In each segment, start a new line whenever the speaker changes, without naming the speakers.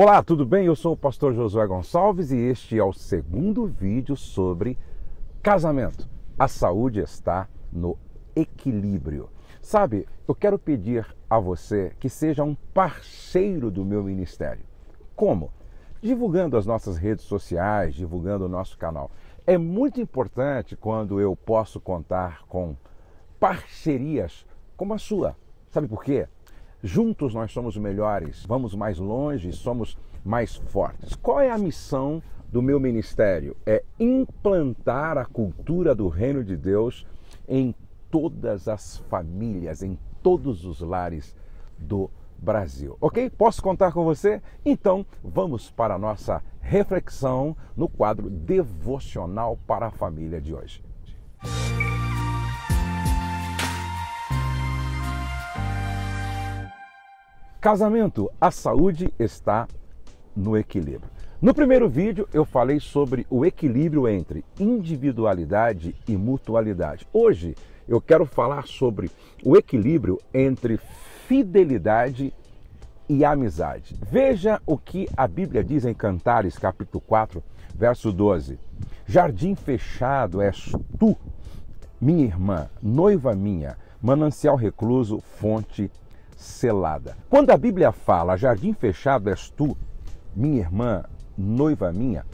Olá, tudo bem? Eu sou o pastor Josué Gonçalves e este é o segundo vídeo sobre casamento. A saúde está no equilíbrio. Sabe, eu quero pedir a você que seja um parceiro do meu ministério. Como? Divulgando as nossas redes sociais, divulgando o nosso canal. É muito importante quando eu posso contar com parcerias como a sua. Sabe por quê? Juntos nós somos melhores, vamos mais longe, somos mais fortes. Qual é a missão do meu ministério? É implantar a cultura do reino de Deus em todas as famílias, em todos os lares do Brasil. Ok? Posso contar com você? Então vamos para a nossa reflexão no quadro devocional para a família de hoje. Casamento, a saúde está no equilíbrio. No primeiro vídeo eu falei sobre o equilíbrio entre individualidade e mutualidade. Hoje eu quero falar sobre o equilíbrio entre fidelidade e amizade. Veja o que a Bíblia diz em Cantares, capítulo 4, verso 12. Jardim fechado és tu, minha irmã, noiva minha, manancial recluso, fonte selada. Quando a Bíblia fala, jardim fechado és tu, minha irmã, noiva minha,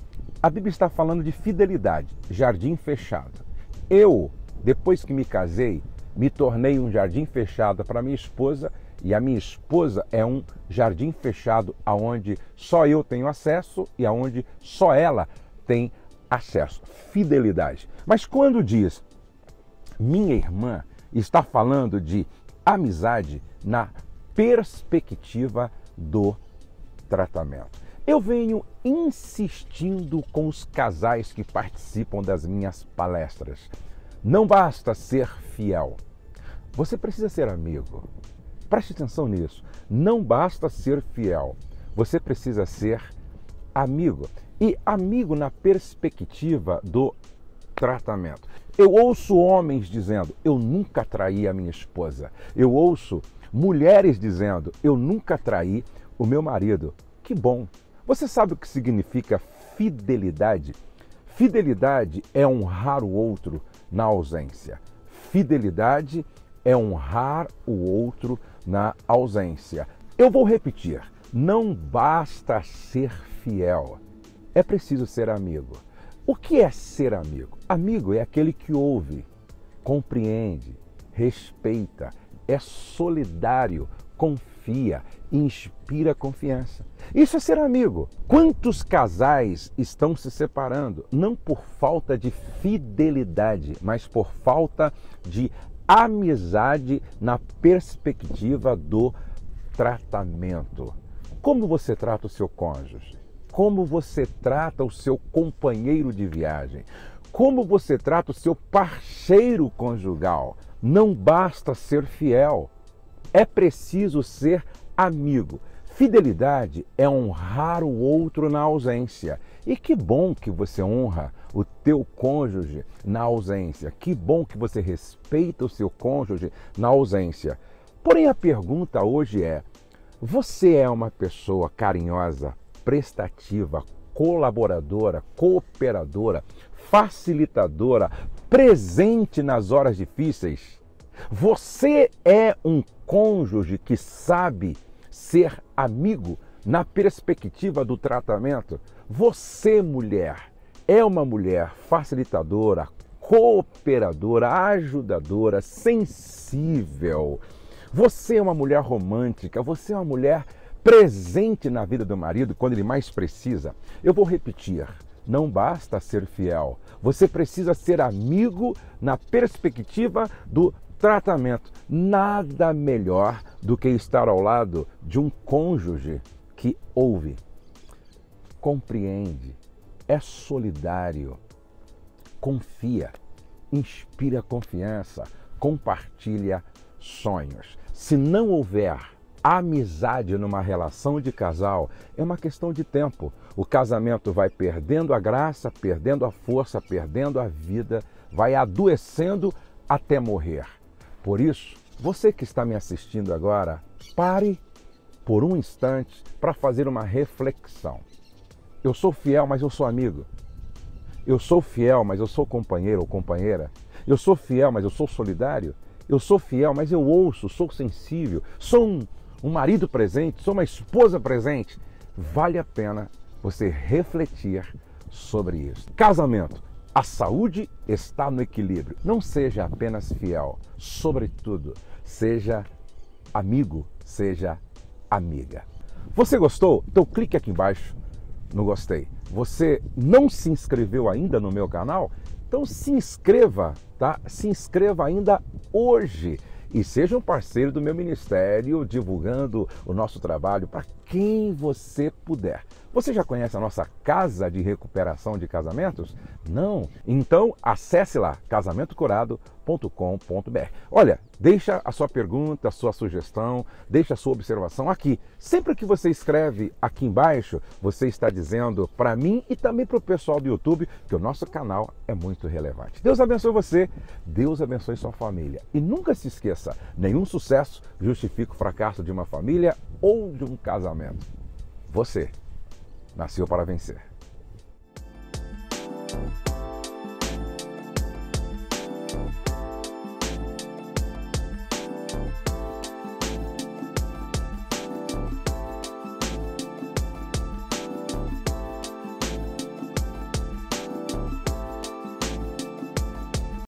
a Bíblia está falando de fidelidade, jardim fechado. Eu, depois que me casei, me tornei um jardim fechado para minha esposa e a minha esposa é um jardim fechado aonde só eu tenho acesso e aonde só ela tem acesso. Fidelidade. Mas quando diz minha irmã, está falando de amizade, na perspectiva do tratamento. Eu venho insistindo com os casais que participam das minhas palestras. Não basta ser fiel. Você precisa ser amigo. Preste atenção nisso. Não basta ser fiel. Você precisa ser amigo. E amigo na perspectiva do tratamento. Eu ouço homens dizendo: Eu nunca traí a minha esposa. Eu ouço Mulheres dizendo: Eu nunca traí o meu marido. Que bom! Você sabe o que significa fidelidade? Fidelidade é honrar o outro na ausência. Fidelidade é honrar o outro na ausência. Eu vou repetir: não basta ser fiel, é preciso ser amigo. O que é ser amigo? Amigo é aquele que ouve, compreende, respeita, é solidário, confia, inspira confiança. Isso é ser amigo. Quantos casais estão se separando não por falta de fidelidade, mas por falta de amizade na perspectiva do tratamento. Como você trata o seu cônjuge? Como você trata o seu companheiro de viagem? Como você trata o seu parceiro conjugal? Não basta ser fiel, é preciso ser amigo. Fidelidade é honrar o outro na ausência. E que bom que você honra o teu cônjuge na ausência. Que bom que você respeita o seu cônjuge na ausência. Porém, a pergunta hoje é: você é uma pessoa carinhosa, prestativa, colaboradora, cooperadora, facilitadora, presente nas horas difíceis. Você é um cônjuge que sabe ser amigo na perspectiva do tratamento. Você, mulher, é uma mulher facilitadora, cooperadora, ajudadora, sensível. Você é uma mulher romântica, você é uma mulher presente na vida do marido quando ele mais precisa. Eu vou repetir não basta ser fiel. Você precisa ser amigo na perspectiva do tratamento. Nada melhor do que estar ao lado de um cônjuge que ouve, compreende, é solidário, confia, inspira confiança, compartilha sonhos. Se não houver amizade numa relação de casal é uma questão de tempo. O casamento vai perdendo a graça, perdendo a força, perdendo a vida, vai adoecendo até morrer. Por isso, você que está me assistindo agora, pare por um instante para fazer uma reflexão. Eu sou fiel, mas eu sou amigo. Eu sou fiel, mas eu sou companheiro ou companheira. Eu sou fiel, mas eu sou solidário. Eu sou fiel, mas eu ouço, sou sensível, sou um um marido presente, sou uma esposa presente, vale a pena você refletir sobre isso. Casamento. A saúde está no equilíbrio. Não seja apenas fiel, sobretudo, seja amigo, seja amiga. Você gostou? Então clique aqui embaixo no gostei. Você não se inscreveu ainda no meu canal? Então se inscreva, tá? Se inscreva ainda hoje e seja um parceiro do meu ministério, divulgando o nosso trabalho para quem você puder. Você já conhece a nossa casa de recuperação de casamentos? Não? Então acesse lá casamentocurado.com.br. Olha, deixa a sua pergunta, a sua sugestão, deixa a sua observação aqui. Sempre que você escreve aqui embaixo, você está dizendo para mim e também para o pessoal do YouTube que o nosso canal é muito relevante. Deus abençoe você, Deus abençoe sua família. E nunca se esqueça, nenhum sucesso justifica o fracasso de uma família ou de um casamento momento. Você nasceu para vencer.